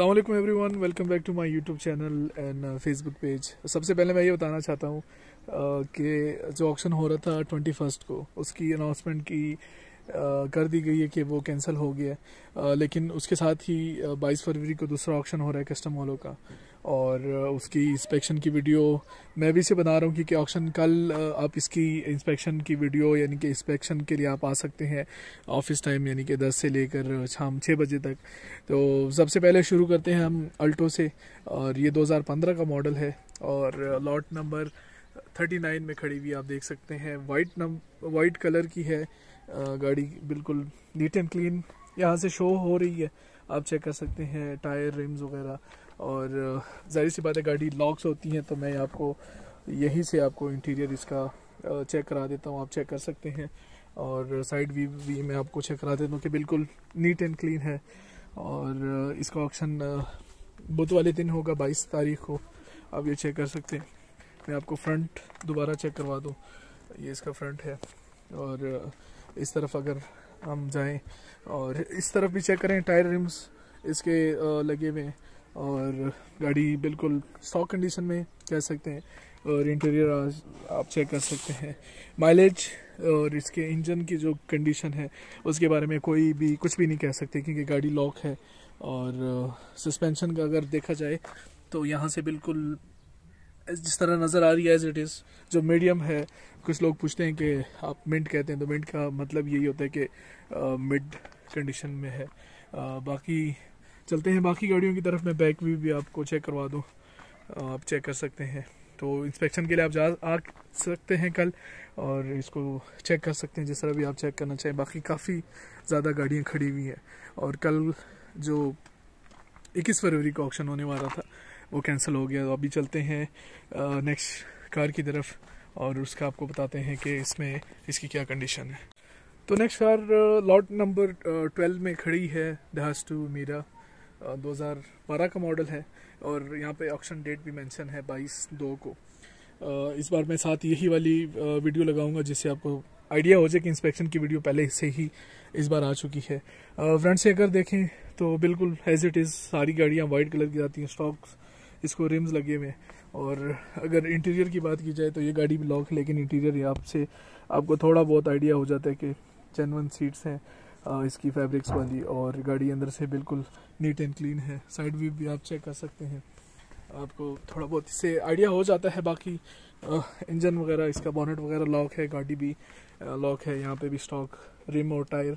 अल्लाम every one welcome back to my YouTube channel and Facebook page सबसे पहले मैं ये बताना चाहता हूँ कि जो ऑक्शन हो रहा था ट्वेंटी फर्स्ट को उसकी अनाउंसमेंट की कर दी गई है कि वो कैंसिल हो गया है लेकिन उसके साथ ही बाईस फरवरी को दूसरा ऑक्शन हो रहा है कस्टम हॉलों का और उसकी इंस्पेक्शन की वीडियो मैं भी इसे बना रहा हूँ क्योंकि ऑक्शन कल आप इसकी इंस्पेक्शन की वीडियो यानी कि इंस्पेक्शन के लिए आप आ सकते हैं ऑफिस टाइम यानी कि 10 से लेकर शाम 6 बजे तक तो सबसे पहले शुरू करते हैं हम अल्टो से और ये 2015 का मॉडल है और लॉट नंबर 39 में खड़ी हुई आप देख सकते हैं वाइट नम वाइट कलर की है गाड़ी बिल्कुल नीट एंड क्लीन यहाँ से शो हो रही है आप चेक कर सकते हैं टायर रिम्स वगैरह और जाहिर सी बात है गाड़ी लॉक्स होती हैं तो मैं आपको यहीं से आपको इंटीरियर इसका चेक करा देता हूँ आप चेक कर सकते हैं और साइड व्यू भी मैं आपको चेक करा देता हूँ कि बिल्कुल नीट एंड क्लीन है और इसका ऑप्शन बुध वाले दिन होगा बाईस तारीख को आप ये चेक कर सकते हैं मैं आपको फ्रंट दोबारा चेक करवा दूँ ये इसका फ्रंट है और इस तरफ अगर हम जाएं और इस तरफ भी चेक करें टायर रिम्स इसके लगे हुए हैं और गाड़ी बिल्कुल स्टॉक कंडीशन में कह सकते हैं और इंटीरियर आप चेक कर सकते हैं माइलेज और इसके इंजन की जो कंडीशन है उसके बारे में कोई भी कुछ भी नहीं कह सकते क्योंकि गाड़ी लॉक है और सस्पेंशन uh, का अगर देखा जाए तो यहाँ से बिल्कुल जिस तरह नज़र आ रही है एज इट इज़ जो मीडियम है कुछ लोग पूछते हैं कि आप मिंट कहते हैं तो मिंट का मतलब यही होता है कि मिड uh, कंडीशन में है आ, uh, बाकी चलते हैं बाकी गाड़ियों की तरफ मैं बैक व्यू भी, आपको चेक करवा दूँ आप चेक कर सकते हैं तो इंस्पेक्शन के लिए आप जा आ सकते हैं कल और इसको चेक कर सकते हैं जिस तरह भी आप चेक करना चाहें बाकी काफ़ी ज़्यादा गाड़ियाँ खड़ी हुई हैं और कल जो इक्कीस फरवरी का ऑप्शन होने वाला था वो कैंसिल हो गया तो अभी चलते हैं नेक्स्ट कार की तरफ और उसका आपको बताते हैं कि इसमें इसकी क्या कंडीशन है तो next car lot number twelve में खड़ी है दहाज टू मीरा दो हज़ार बारह का मॉडल है और यहाँ पे ऑक्शन डेट भी मेंशन है बाईस दो को इस बार मैं साथ यही वाली वीडियो लगाऊंगा जिससे आपको आइडिया हो जाए कि इंस्पेक्शन की वीडियो पहले से ही इस बार आ चुकी है फ्रंट से अगर देखें तो बिल्कुल एज इट इज़ सारी गाड़ियाँ वाइट कलर की जाती हैं स्टॉक्स इसको रिम्स लगे हुए और अगर इंटीरियर की बात की जाए तो ये गाड़ी भी लॉक है लेकिन इंटीरियर आपसे आपको थोड़ा बहुत आइडिया हो जाता है कि जेनवन सीट्स हैं इसकी फैब्रिक्स वाली और गाड़ी अंदर से बिल्कुल नीट एंड क्लीन है साइड व्यू भी आप चेक कर सकते हैं आपको थोड़ा बहुत इससे आइडिया हो जाता है बाकी इंजन वगैरह इसका बॉनेट वगैरह लॉक है गाड़ी भी लॉक है यहाँ पे भी स्टॉक रिम और टायर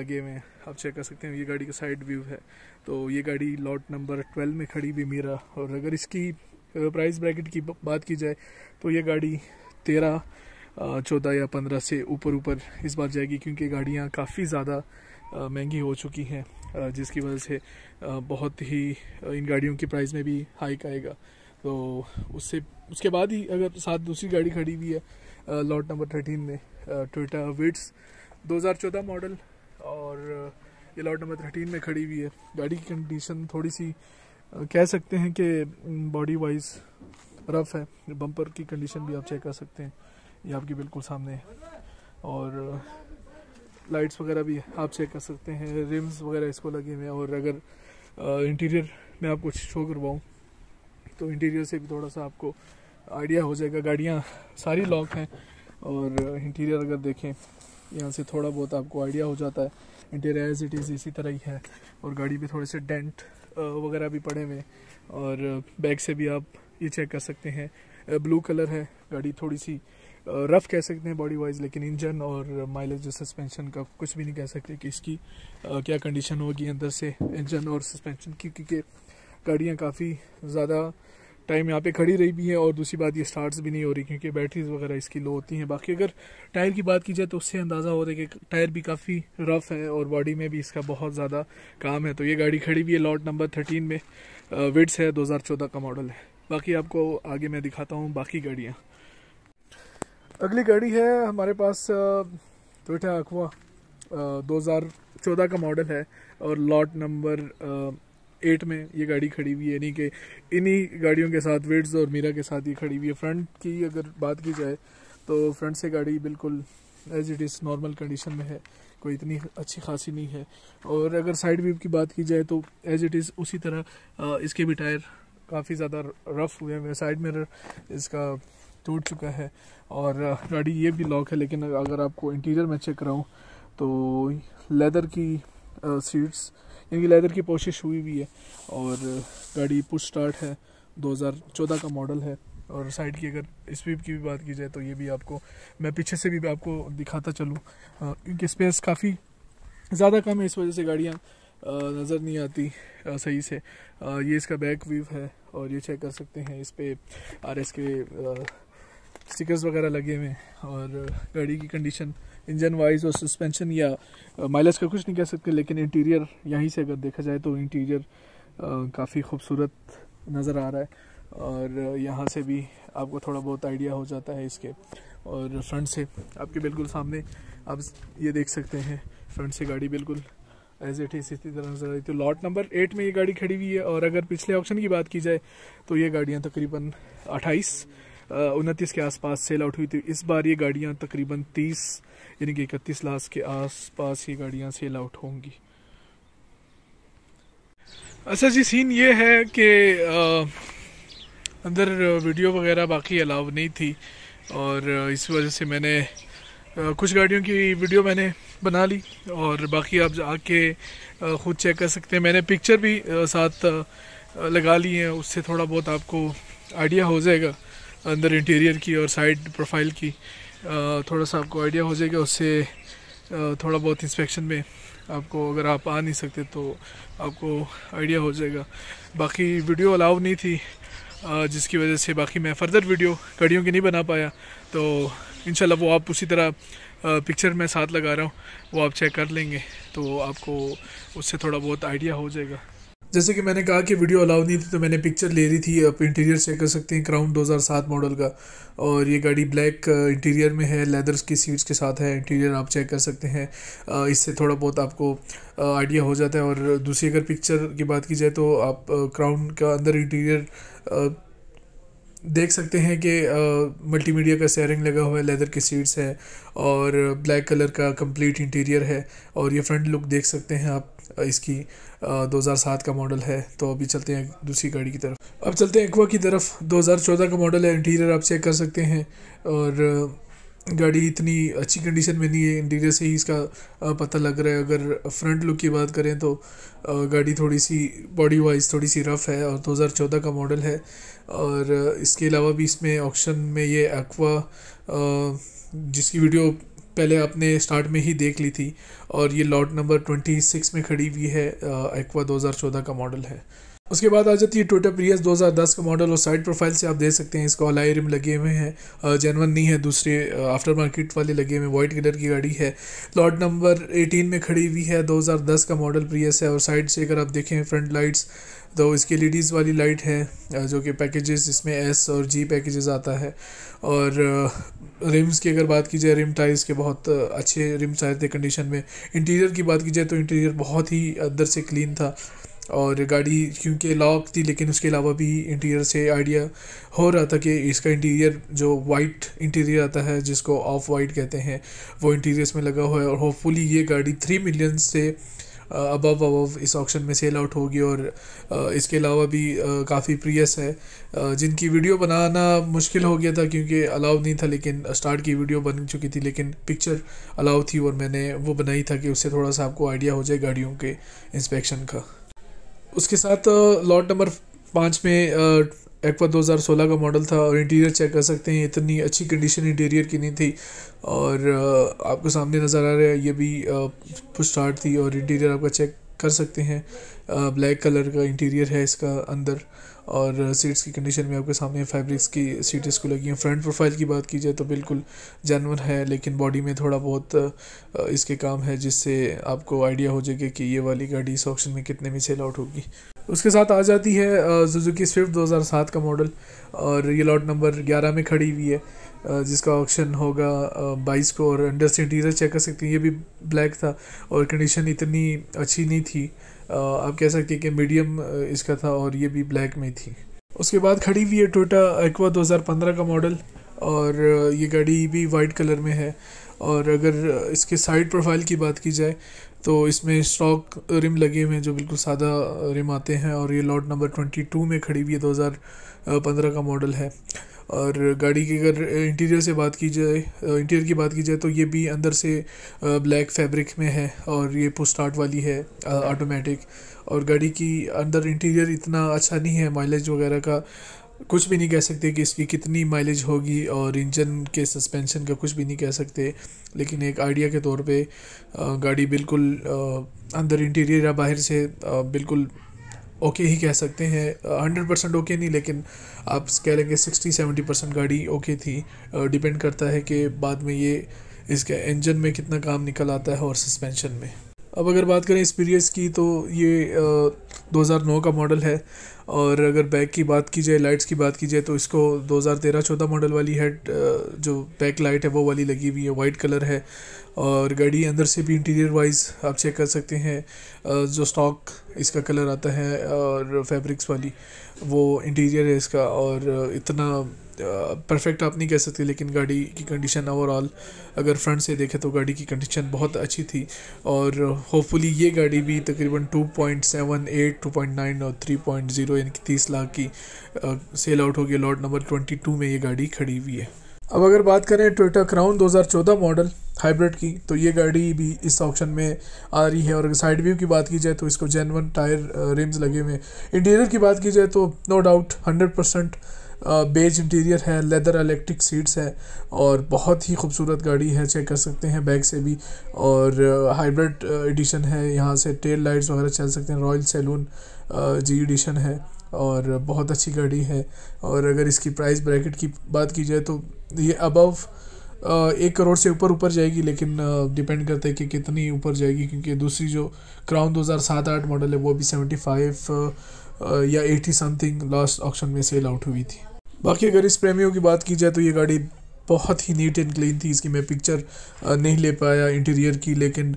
लगे हुए हैं आप चेक कर सकते हैं ये गाड़ी का साइड व्यू है तो ये गाड़ी लॉट नंबर ट्वेल्व में खड़ी भी मेरा और अगर इसकी प्राइस ब्रैकेट की बात की जाए तो ये गाड़ी तेरह चौदह या पंद्रह से ऊपर ऊपर इस बार जाएगी क्योंकि गाड़ियाँ काफ़ी ज़्यादा महंगी हो चुकी हैं जिसकी वजह से बहुत ही इन गाड़ियों की प्राइस में भी हाइक आएगा तो उससे उसके बाद ही अगर साथ दूसरी गाड़ी खड़ी हुई है लॉट नंबर थर्टीन में टोटा विट्स 2014 मॉडल और ये लॉट नंबर थर्टीन में खड़ी हुई है गाड़ी की कंडीशन थोड़ी सी कह सकते हैं कि बॉडी वाइज रफ है बम्पर की कंडीशन भी आप चेक कर सकते हैं ये आपके बिल्कुल सामने है और लाइट्स वगैरह भी आप चेक कर सकते हैं रिम्स वगैरह इसको लगे हुए हैं और अगर इंटीरियर में आप कुछ शो करवाऊँ तो इंटीरियर से भी थोड़ा सा आपको आइडिया हो जाएगा गाड़ियाँ सारी लॉक हैं और इंटीरियर अगर देखें यहाँ से थोड़ा बहुत आपको आइडिया हो जाता है इंटीरियर एज इट इज़ इसी तरह ही है और गाड़ी भी थोड़े से डेंट वगैरह भी पड़े हुए और बैग से भी आप ये चेक कर सकते हैं ब्लू कलर है गाड़ी थोड़ी सी रफ कह सकते हैं बॉडी वाइज लेकिन इंजन और माइलेज जो सस्पेंशन का कुछ भी नहीं कह सकते कि इसकी क्या कंडीशन होगी अंदर से इंजन और सस्पेंशन की क्योंकि गाड़ियाँ काफ़ी ज़्यादा टाइम यहाँ पे खड़ी रही भी हैं और दूसरी बात ये स्टार्ट्स भी नहीं हो रही क्योंकि बैटरीज वगैरह इसकी लो होती हैं बाकी अगर टायर की बात की जाए तो उससे अंदाज़ा हो रहा है कि टायर भी काफ़ी रफ़ है और बॉडी में भी इसका बहुत ज़्यादा काम है तो ये गाड़ी खड़ी भी है लॉट नंबर थर्टीन में विड्स है दो का मॉडल है बाकी आपको आगे मैं दिखाता हूँ बाकी गाड़ियाँ अगली गाड़ी है हमारे पास दो हजार 2014 का मॉडल है और लॉट नंबर एट में ये गाड़ी खड़ी हुई है यानी कि इन्हीं गाड़ियों के साथ वेट्स और मीरा के साथ ये खड़ी हुई है फ्रंट की अगर बात की जाए तो फ्रंट से गाड़ी बिल्कुल as it is normal condition में है कोई इतनी अच्छी खासी नहीं है और अगर साइड व्यू की बात की जाए तो एज इट इज़ उसी तरह इसके भी टायर काफ़ी ज़्यादा रफ हुए हैं साइड मिरर इसका टूट चुका है और गाड़ी ये भी लॉक है लेकिन अगर आपको इंटीरियर में चेक कराऊँ तो लेदर की सीट्स यानी लेदर की कोशिश हुई हुई है और गाड़ी पुश स्टार्ट है 2014 का मॉडल है और साइड की अगर स्पीप की भी बात की जाए तो ये भी आपको मैं पीछे से भी आपको दिखाता चलूँ क्योंकि स्पेस काफ़ी ज़्यादा कम है इस वजह से गाड़ियाँ नज़र नहीं आती सही से ये इसका बैक व्यू है और ये चेक कर सकते हैं इस पर आर एस के स्टिकर्स वगैरह लगे हुए हैं और गाड़ी की कंडीशन इंजन वाइज और सस्पेंशन या माइलेज का कुछ नहीं कह सकते लेकिन इंटीरियर यहीं से अगर देखा जाए तो इंटीरियर काफ़ी खूबसूरत नज़र आ रहा है और यहाँ से भी आपको थोड़ा बहुत आइडिया हो जाता है इसके और फ्रंट से आपके बिल्कुल सामने आप ये देख सकते हैं फ्रंट से गाड़ी बिल्कुल एज एट इज इसी तरह नजर आई तो लॉट नंबर एट में ये गाड़ी खड़ी हुई है और अगर पिछले ऑप्शन की बात की जाए तो ये गाड़ियाँ तकरीबन अट्ठाईस उनतीस के आसपास सेल आउट हुई थी इस बार ये गाड़ियाँ तकरीबन तीस यानी कि इकतीस लाख के आसपास ये गाड़ियाँ सेल आउट होंगी अच्छा जी सीन ये है कि अंदर वीडियो वगैरह बाकी अलाव नहीं थी और इस वजह से मैंने कुछ गाड़ियों की वीडियो मैंने बना ली और बाकी आप आके ख़ुद चेक कर सकते हैं मैंने पिक्चर भी साथ लगा ली है उससे थोड़ा बहुत आपको आइडिया हो जाएगा अंदर इंटीरियर की और साइड प्रोफाइल की थोड़ा सा आपको आइडिया हो जाएगा उससे थोड़ा बहुत इंस्पेक्शन में आपको अगर आप आ नहीं सकते तो आपको आइडिया हो जाएगा बाकी वीडियो अलाउ नहीं थी जिसकी वजह से बाकी मैं फर्दर वीडियो कड़ियों की नहीं बना पाया तो इन वो आप उसी तरह पिक्चर में साथ लगा रहा हूँ वो आप चेक कर लेंगे तो आपको उससे थोड़ा बहुत आइडिया हो जाएगा जैसे कि मैंने कहा कि वीडियो अलाउ नहीं थी तो मैंने पिक्चर ले ली थी आप इंटीरियर चेक कर सकते हैं क्राउन 2007 मॉडल का और ये गाड़ी ब्लैक इंटीरियर में है लेदर्स की सीट्स के साथ है इंटीरियर आप चेक कर सकते हैं इससे थोड़ा बहुत आपको आइडिया हो जाता है और दूसरी अगर पिक्चर की बात की जाए तो आप क्राउन का अंदर इंटीरियर देख सकते हैं कि मल्टीमीडिया का सेयरिंग लगा हुआ है लेदर की सीट्स है और ब्लैक कलर का कंप्लीट इंटीरियर है और ये फ्रंट लुक देख सकते हैं आप इसकी 2007 का मॉडल है तो अभी चलते हैं दूसरी गाड़ी की तरफ अब चलते हैं एक्वा की तरफ 2014 का मॉडल है इंटीरियर आप चेक कर सकते हैं और गाड़ी इतनी अच्छी कंडीशन में नहीं है इंटीरियर से ही इसका पता लग रहा है अगर फ्रंट लुक की बात करें तो गाड़ी थोड़ी सी बॉडी वाइज थोड़ी सी रफ़ है और 2014 का मॉडल है और इसके अलावा भी इसमें ऑक्शन में ये एक्वा जिसकी वीडियो पहले आपने स्टार्ट में ही देख ली थी और ये लॉट नंबर ट्वेंटी सिक्स में खड़ी हुई है एक्वा दो हज़ार चौदह का मॉडल है उसके बाद आ जाती है टोटा प्रियस 2010 का मॉडल और साइड प्रोफाइल से आप देख सकते हैं इसको अलाई रिम लगे हुए हैं जेनवन नहीं है दूसरे आफ्टर मार्केट वाले लगे हुए वाइट कलर की गाड़ी है लॉट नंबर 18 में खड़ी हुई है 2010 का मॉडल प्रियस है और साइड से अगर आप देखें फ्रंट लाइट्स तो इसके लेडीज़ वाली लाइट है जो कि पैकेजेस इसमें एस और जी पैकेजेस आता है और रिम्स की अगर बात की जाए रिम टाइल्स के बहुत अच्छे रिम्स आए थे कंडीशन में इंटीरियर की बात की जाए तो इंटीरियर बहुत ही अंदर से क्लीन था और गाड़ी क्योंकि लॉक थी लेकिन उसके अलावा भी इंटीरियर से आइडिया हो रहा था कि इसका इंटीरियर जो वाइट इंटीरियर आता है जिसको ऑफ वाइट कहते हैं वो इंटीरियर्स में लगा हुआ है और होपफुली ये गाड़ी थ्री मिलियन से अबव अबव इस ऑक्शन में सेल आउट होगी और इसके अलावा भी काफ़ी प्रियस है जिनकी वीडियो बनाना मुश्किल हो गया था क्योंकि अलाउ नहीं था लेकिन स्टार्ट की वीडियो बन चुकी थी लेकिन पिक्चर अलाउ थी और मैंने वो बनाई था कि उससे थोड़ा सा आपको आइडिया हो जाए गाड़ियों के इंस्पेक्शन का उसके साथ लॉट नंबर पाँच में एक्वा 2016 का मॉडल था और इंटीरियर चेक कर सकते हैं इतनी अच्छी कंडीशन इंटीरियर की नहीं थी और आपको सामने नज़र आ रहा है ये भी पुश स्टार्ट थी और इंटीरियर आपका चेक कर सकते हैं ब्लैक कलर का इंटीरियर है इसका अंदर और सीट्स की कंडीशन में आपके सामने फैब्रिक्स की सीट इसको लगी हैं फ्रंट प्रोफाइल की बात की जाए तो बिल्कुल जानवर है लेकिन बॉडी में थोड़ा बहुत इसके काम है जिससे आपको आइडिया हो जाएगा कि ये वाली गाड़ी इस ऑप्शन में कितने में सेल आउट होगी उसके साथ आ जाती है सुजुकी स्विफ्ट 2007 का मॉडल और ये लॉट नंबर 11 में खड़ी हुई है जिसका ऑप्शन होगा बाईस को और अंडर से इंटीरियर चेक कर सकते हैं ये भी ब्लैक था और कंडीशन इतनी अच्छी नहीं थी आप कह सकते हैं कि मीडियम इसका था और ये भी ब्लैक में थी उसके बाद खड़ी हुई है टोटा एक्वा 2015 का मॉडल और ये गाड़ी भी वाइट कलर में है और अगर इसके साइड प्रोफाइल की बात की जाए तो इसमें स्टॉक रिम लगे हुए हैं जो बिल्कुल सादा रिम आते हैं और ये लॉट नंबर ट्वेंटी टू में खड़ी हुई है दो हज़ार पंद्रह का मॉडल है और गाड़ी की अगर इंटीरियर से बात की जाए इंटीरियर की बात की जाए तो ये भी अंदर से ब्लैक फैब्रिक में है और ये पुस्टार्ट वाली है ऑटोमेटिक और गाड़ी की अंदर इंटीरियर इतना अच्छा नहीं है माइलेज वगैरह का कुछ भी नहीं कह सकते कि इसकी कितनी माइलेज होगी और इंजन के सस्पेंशन का कुछ भी नहीं कह सकते लेकिन एक आइडिया के तौर पे गाड़ी बिल्कुल अंदर इंटीरियर या बाहर से बिल्कुल ओके ही कह सकते हैं हंड्रेड परसेंट ओके नहीं लेकिन आप कह लेंगे सिक्सटी सेवेंटी परसेंट गाड़ी ओके थी डिपेंड करता है कि बाद में ये इसके इंजन में कितना काम निकल आता है और सस्पेंशन में अब अगर बात करें एक्सपीरियंस की तो ये दो हज़ार नौ का मॉडल है और अगर बैक की बात की जाए लाइट्स की बात की जाए तो इसको 2013-14 मॉडल वाली हेड जो बैक लाइट है वो वाली लगी हुई है वाइट कलर है और गाड़ी अंदर से भी इंटीरियर वाइज आप चेक कर सकते हैं जो स्टॉक इसका कलर आता है और फैब्रिक्स वाली वो इंटीरियर है इसका और इतना परफेक्ट आप नहीं कह सकते लेकिन गाड़ी की कंडीशन ओवरऑल अगर फ्रंट से देखें तो गाड़ी की कंडीशन बहुत अच्छी थी और होपफुली ये गाड़ी भी तकरीबन 2.78, 2.9 और 3.0 यानी कि तीस लाख की सेल आउट होगी लॉट नंबर 22 में ये गाड़ी खड़ी हुई है अब अगर बात करें टोयोटा क्राउन 2014 मॉडल हाइब्रिड की तो ये गाड़ी भी इस ऑप्शन में आ रही है और अगर साइड व्यू की बात की जाए तो इसको जेनवन टायर रिम्स लगे हुए हैं इंटीरियर की बात की जाए तो no doubt hundred percent beige interior है लेदर इलेक्ट्रिक सीट्स है और बहुत ही खूबसूरत गाड़ी है चेक कर सकते हैं बैक से भी और हाइब्रिड एडिशन है यहाँ से टेल लाइट्स वगैरह चल सकते हैं रॉयल सैलून जी एडिशन है और बहुत अच्छी गाड़ी है और अगर इसकी प्राइस ब्रैकेट की बात की जाए तो ये अबव एक करोड़ से ऊपर ऊपर जाएगी लेकिन डिपेंड करता है कि कितनी ऊपर जाएगी क्योंकि दूसरी जो क्राउन 2007-8 मॉडल है वो भी 75 या 80 समथिंग लास्ट ऑक्शन में सेल आउट हुई थी बाकी अगर इस प्रेमियों की बात की जाए तो ये गाड़ी बहुत ही नीट एंड क्लीन थी इसकी मैं पिक्चर नहीं ले पाया इंटीरियर की लेकिन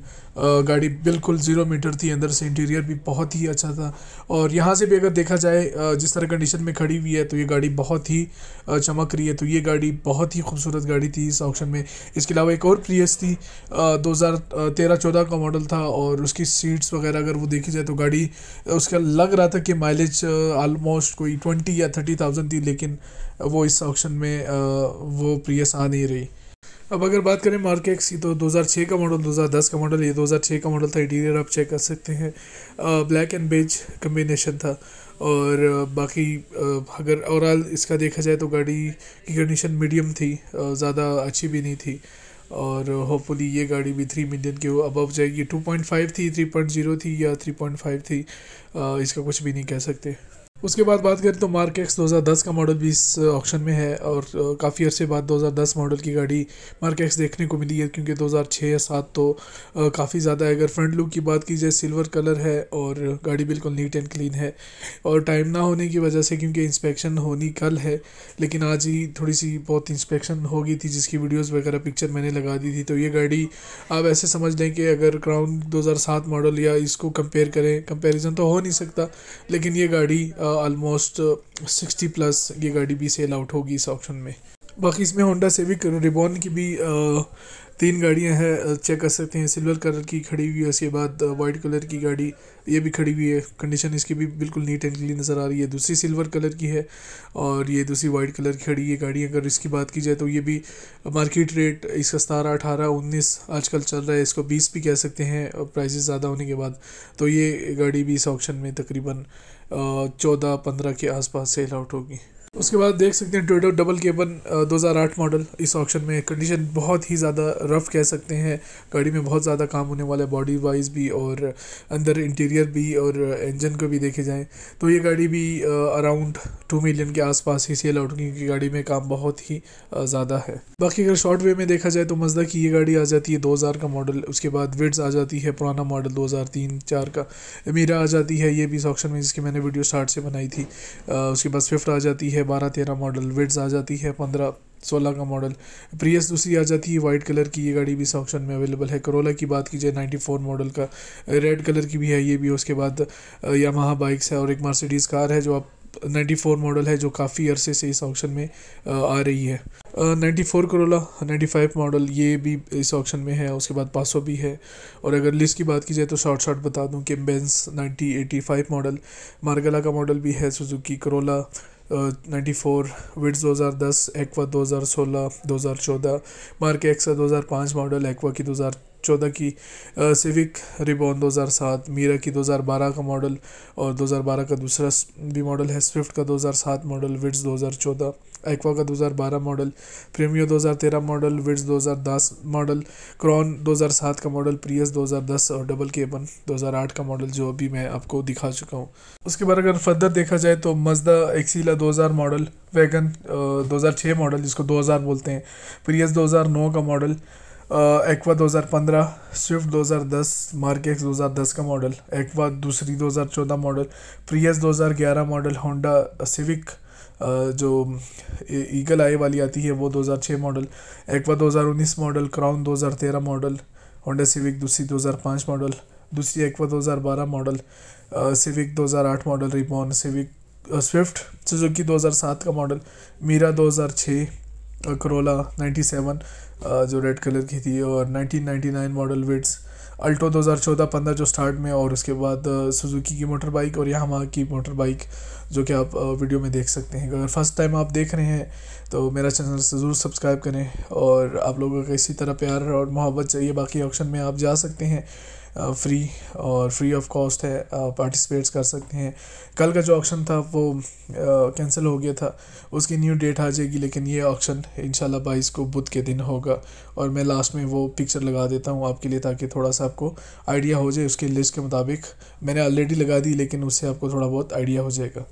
गाड़ी बिल्कुल ज़ीरो मीटर थी अंदर से इंटीरियर भी बहुत ही अच्छा था और यहाँ से भी अगर देखा जाए जिस तरह कंडीशन में खड़ी हुई है तो ये गाड़ी बहुत ही चमक रही है तो ये गाड़ी बहुत ही खूबसूरत गाड़ी थी इस ऑप्शन में इसके अलावा एक और प्रियस थी दो हज़ार का मॉडल था और उसकी सीट्स वगैरह अगर वो देखी जाए तो गाड़ी उसका लग रहा था कि माइलेज ऑलमोस्ट कोई ट्वेंटी या थर्टी थाउजेंड थी लेकिन वो इस ऑक्शन में वो प्रियस आ नहीं रही अब अगर बात करें मार्केक्स की तो 2006 का मॉडल 2010 का मॉडल ये 2006 का मॉडल था इंटीरियर आप चेक कर सकते हैं ब्लैक एंड बेज कम्बिनेशन था और बाकी अगर ओवरऑल इसका देखा जाए तो गाड़ी की कंडीशन मीडियम थी ज़्यादा अच्छी भी नहीं थी और होपफुली ये गाड़ी भी थ्री मिलियन के अबव जाएगी टू पॉइंट फाइव थी थ्री पॉइंट ज़ीरो थी या थ्री पॉइंट फाइव थी इसका कुछ भी नहीं कह सकते उसके बाद बात करें तो मार्क एक्स 2010 का मॉडल भी इस ऑक्शन uh, में है और uh, काफ़ी अर्से बाद 2010 मॉडल की गाड़ी मार्क एक्स देखने को मिली है क्योंकि 2006 या सात तो uh, काफ़ी ज़्यादा है अगर फ्रंट लुक की बात की जाए सिल्वर कलर है और गाड़ी बिल्कुल नीट एंड क्लीन है और टाइम ना होने की वजह से क्योंकि इंस्पेक्शन होनी कल है लेकिन आज ही थोड़ी सी बहुत इंस्पेक्शन हो गई थी जिसकी वीडियोज़ वगैरह पिक्चर मैंने लगा दी थी तो ये गाड़ी आप ऐसे समझ लें कि अगर क्राउन दो मॉडल या इसको कंपेयर करें कंपेरिज़न तो हो नहीं सकता लेकिन ये गाड़ी ऑलमोस्ट सिक्सटी प्लस गीगा डी सेल आउट होगी इस ऑप्शन में बाकी इसमें होंडा सेविक रिबॉन की भी uh, तीन गाड़ियां हैं चेक uh, कर सकते हैं सिल्वर कलर की खड़ी हुई है उसके बाद वाइट uh, कलर की गाड़ी ये भी खड़ी हुई है कंडीशन इसकी भी बिल्कुल नीट एंड क्लीन नज़र आ रही है दूसरी सिल्वर कलर की है और ये दूसरी वाइट कलर की खड़ी है गाड़ी अगर इसकी बात की जाए तो ये भी मार्केट रेट इसका सतारह अठारह उन्नीस आजकल चल रहा है इसको बीस भी कह सकते हैं प्राइजेस ज़्यादा होने के बाद तो ये गाड़ी भी इस ऑप्शन में तकरीबन चौदह पंद्रह के आसपास सेल आउट होगी उसके बाद देख सकते हैं ट्विटर डबल केबन 2008 मॉडल इस ऑक्शन में कंडीशन बहुत ही ज़्यादा रफ कह सकते हैं गाड़ी में बहुत ज़्यादा काम होने वाला है बॉडी वाइज भी और अंदर इंटीरियर भी और इंजन को भी देखे जाएँ तो ये गाड़ी भी अराउंड टू मिलियन के आसपास ही सेल आउट क्योंकि गाड़ी में काम बहुत ही ज़्यादा है बाकी अगर शॉर्ट वे में देखा जाए तो मजदा की ये गाड़ी आ जाती है दो का मॉडल उसके बाद विड्स आ जाती है पुराना मॉडल दो हज़ार का अमीरा आ जाती है ये भी इस ऑक्शन में जिसकी मैंने वीडियो स्टार्ट से बनाई थी उसके बाद स्विफ्ट आ जाती है है बारह तेरह मॉडल विड्स आ जाती है पंद्रह सोलह का मॉडल प्रियस दूसरी आ जाती है वाइट कलर की ये गाड़ी भी इस ऑप्शन में अवेलेबल है करोला की बात की जाए नाइन्टी फोर मॉडल का रेड कलर की भी है ये भी उसके बाद यामाहा बाइक्स है और एक मर्सिडीज़ कार है जो आप नाइन्टी फोर मॉडल है जो काफ़ी अरसे से इस ऑप्शन में आ रही है ninety four Corolla ninety five model ये भी इस ऑप्शन में है उसके बाद पासो भी है और अगर लिस्ट की बात की जाए तो शॉर्ट शॉर्ट बता दूँ कि Benz ninety eighty five model Margalla का मॉडल भी है Suzuki Corolla ninety four Vitz दो हज़ार दस एक्वा दो हज़ार सोलह दो हज़ार चौदह मार्क एक्सा दो हज़ार पाँच मॉडल एक्वा की दो हज़ार 2014 की सिविक रिबॉन 2007 मीरा की 2012 का मॉडल और 2012 का दूसरा भी मॉडल है स्विफ्ट का 2007 मॉडल विट्स 2014 एक्वा का 2012 model Premio 2013 model Vitz 2010 model Crown 2007 का मॉडल प्रियस 2010 और डबल केपन 2008 का मॉडल जो अभी मैं आपको दिखा चुका हूँ उसके बाद अगर फर्दर देखा जाए तो Mazda Axela 2000 model wagon 2006 model जिसको 2000 बोलते हैं प्रियस 2009 का model Aqua 2015 Swift 2010 Mark X 2010 का मॉडल एक्वा दूसरी 2014 model Prius 2011 model Honda Civic जो ईगल आई वाली आती है वो 2006 model Aqua 2019 model Crown 2013 model Honda Civic दूसरी 2005 मॉडल दूसरी Aqua 2012 model Civic 2008 model reborn Civic Swift Suzuki 2007 का मॉडल मीरा 2006 करोला सेवन जो रेड कलर की थी और 1999 मॉडल विट्स अल्टो 2014-15 जो स्टार्ट में और उसके बाद सुजुकी की मोटर बाइक और यहाँ की मोटर बाइक जो कि आप वीडियो में देख सकते हैं अगर फर्स्ट टाइम आप देख रहे हैं तो मेरा चैनल ज़रूर सब्सक्राइब करें और आप लोगों का इसी तरह प्यार और मोहब्बत चाहिए बाकी ऑप्शन में आप जा सकते हैं फ्री और फ्री ऑफ कॉस्ट है पार्टिसिपेट्स कर सकते हैं कल का जो ऑप्शन था वो कैंसिल हो गया था उसकी न्यू डेट आ जाएगी लेकिन ये ऑप्शन इन शाला बाईस को बुध के दिन होगा और मैं लास्ट में वो पिक्चर लगा देता हूँ आपके लिए ताकि थोड़ा सा आपको आइडिया हो जाए उसकी लिस्ट के मुताबिक मैंने ऑलरेडी लगा दी लेकिन उससे आपको थोड़ा बहुत आइडिया हो जाएगा